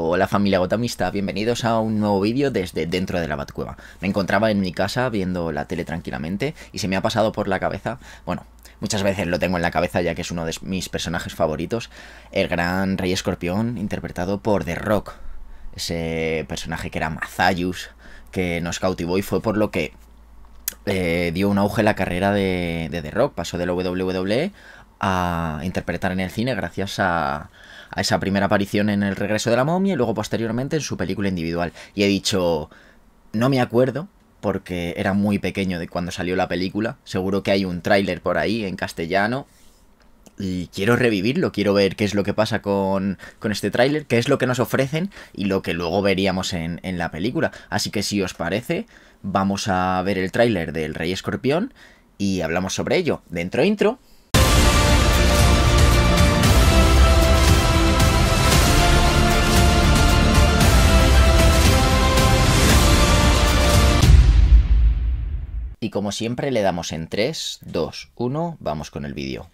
Hola familia gotamista, bienvenidos a un nuevo vídeo desde dentro de la Batcueva. Me encontraba en mi casa viendo la tele tranquilamente y se me ha pasado por la cabeza, bueno, muchas veces lo tengo en la cabeza ya que es uno de mis personajes favoritos, el gran Rey Escorpión interpretado por The Rock, ese personaje que era Mazayus, que nos cautivó y fue por lo que eh, dio un auge la carrera de, The Rock, pasó de WWE a interpretar en el cine gracias a, esa primera aparición en El regreso de la momia y luego posteriormente en su película individual. Y he dicho, no me acuerdo porque era muy pequeño de cuando salió la película, seguro que hay un tráiler por ahí en castellano y quiero revivirlo, quiero ver qué es lo que pasa con, este tráiler, qué es lo que nos ofrecen y lo que luego veríamos en, la película. Así que si os parece, vamos a ver el tráiler del Rey Escorpión y hablamos sobre ello dentro intro. Y como siempre le damos en 3, 2, 1, vamos con el vídeo.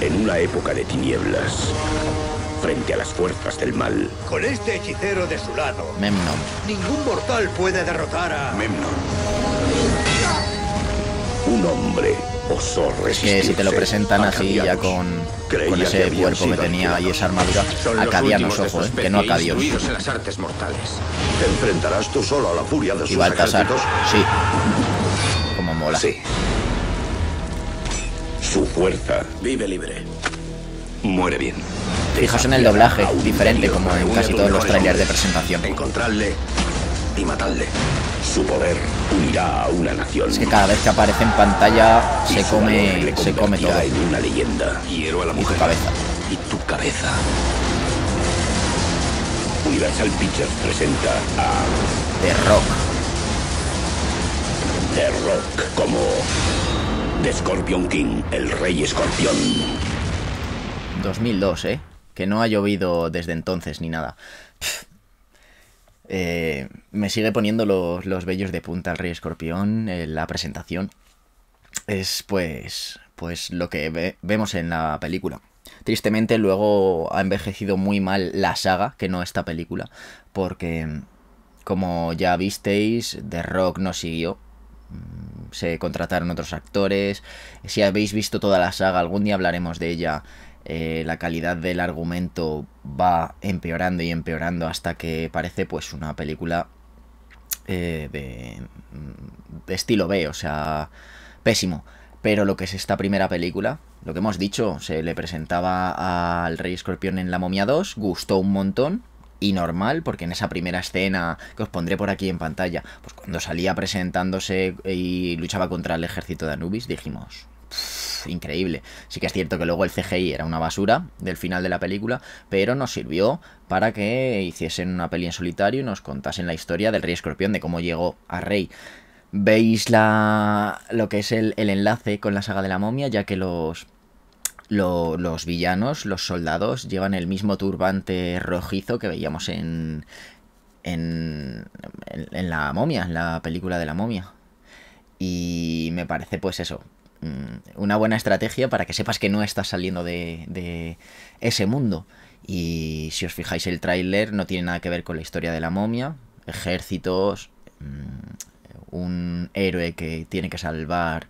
En una época de tinieblas, frente a las fuerzas del mal. Con este hechicero de su lado, Memnon. Ningún mortal puede derrotar a Memnon. Un hombre es que si te lo presentan así ya con, con ese cuerpo que tenía y esa armadura, acadianos, los ojos, eh, que no acadios. En Te enfrentarás tú solo a la furia de sus ¿Y Sí. Como mola. Sí. Su fuerza. Vive libre. Muere bien. Fijaos en el doblaje, diferente como en casi todos los trailers de presentación. Encontrarle y matarle. Su poder unirá a una nación. que cada vez que aparece en pantalla se come, se come todo. una leyenda. Quiero a la mujer. cabeza. Y tu cabeza. Universal Pictures presenta a The Rock. The Rock como The Scorpion King, el Rey Escorpión. 2002, ¿eh? Que no ha llovido desde entonces ni nada. Eh, me sigue poniendo los, los vellos de punta al Rey Escorpión, en eh, la presentación. Es pues, pues lo que vemos en la película. Tristemente luego ha envejecido muy mal la saga, que no esta película, porque mm, como ya visteis, The Rock no siguió. Mm, se contrataron otros actores. Si habéis visto toda la saga, algún día hablaremos de ella. Eh, la calidad del argumento va empeorando y empeorando hasta que parece pues una película eh, de, mm, de, estilo B, o sea, pésimo. Pero lo que es esta primera película, lo que hemos dicho, se le presentaba al Rey Escorpión en La Momia 2, gustó un montón, y normal, porque en esa primera escena que os pondré por aquí en pantalla, pues cuando salía presentándose eh, y luchaba contra el ejército de Anubis, dijimos, increíble. Sí que es cierto que luego el CGI era una basura del final de la película, pero nos sirvió para que hiciesen una peli en solitario y nos contasen la historia del Rey Escorpión, de cómo llegó a Rey. Veis la, lo que es el, enlace con la saga de la momia, ya que los, los villanos, los soldados, llevan el mismo turbante rojizo que veíamos en, en, en, la momia, en la película de la momia. Y me parece pues eso, Mm, una buena estrategia para que sepas que no estás saliendo de, ese mundo. Y si os fijáis el tráiler, no tiene nada que ver con la historia de la momia, ejércitos, mm, un héroe que tiene que salvar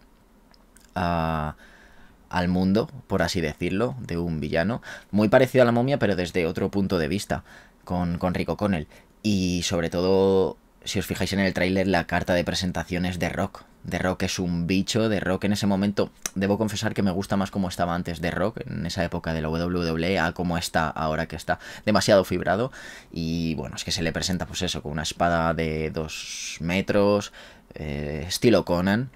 al mundo, por así decirlo, de un villano. Muy parecido a la momia, pero desde otro punto de vista, con, con Rico Connell. Y sobre todo si os fijáis en el tráiler, la carta de presentación es de Rock. De Rock es un bicho, de Rock en ese momento, debo confesar que me gusta más como estaba antes de Rock, en esa época de la WWE, a como está ahora que está demasiado fibrado. Y bueno, es que se le presenta pues eso, con una espada de dos metros, eh, estilo Conan,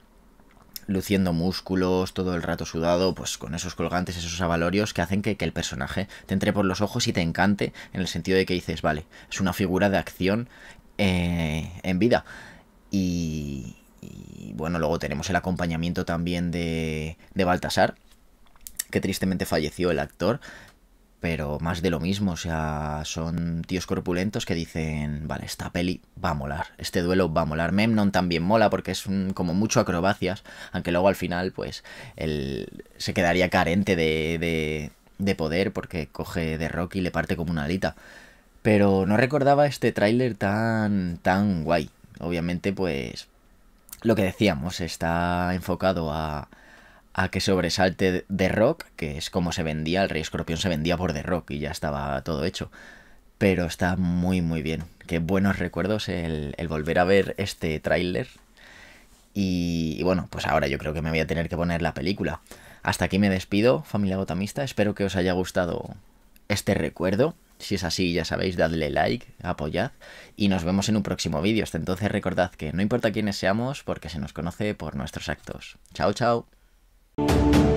luciendo músculos, todo el rato sudado, pues con esos colgantes, esos avalorios que hacen que, que, el personaje te entre por los ojos y te encante, en el sentido de que dices, vale, es una figura de acción eh, en vida. Y, bueno, luego tenemos el acompañamiento también de, Baltasar, que tristemente falleció el actor, pero más de lo mismo, o sea, son tíos corpulentos que dicen, vale, esta peli va a molar, este duelo va a molar, Memnon también mola porque es como mucho acrobacias, aunque luego al final pues él se quedaría carente de, de, poder porque coge de rock y le parte como una alita. Pero no recordaba este tráiler tan, tan guay. Obviamente, pues, lo que decíamos, está enfocado a, a que sobresalte The Rock, que es como se vendía, el Rey Escorpión se vendía por The Rock y ya estaba todo hecho. Pero está muy, muy bien. Qué buenos recuerdos el, volver a ver este tráiler. Y, y, bueno, pues ahora yo creo que me voy a tener que poner la película. Hasta aquí me despido, familia botamista. Espero que os haya gustado este recuerdo. Si es así, ya sabéis, dadle like, apoyad y nos vemos en un próximo vídeo. Hasta entonces recordad que no importa quiénes seamos porque se nos conoce por nuestros actos. Chao, chao.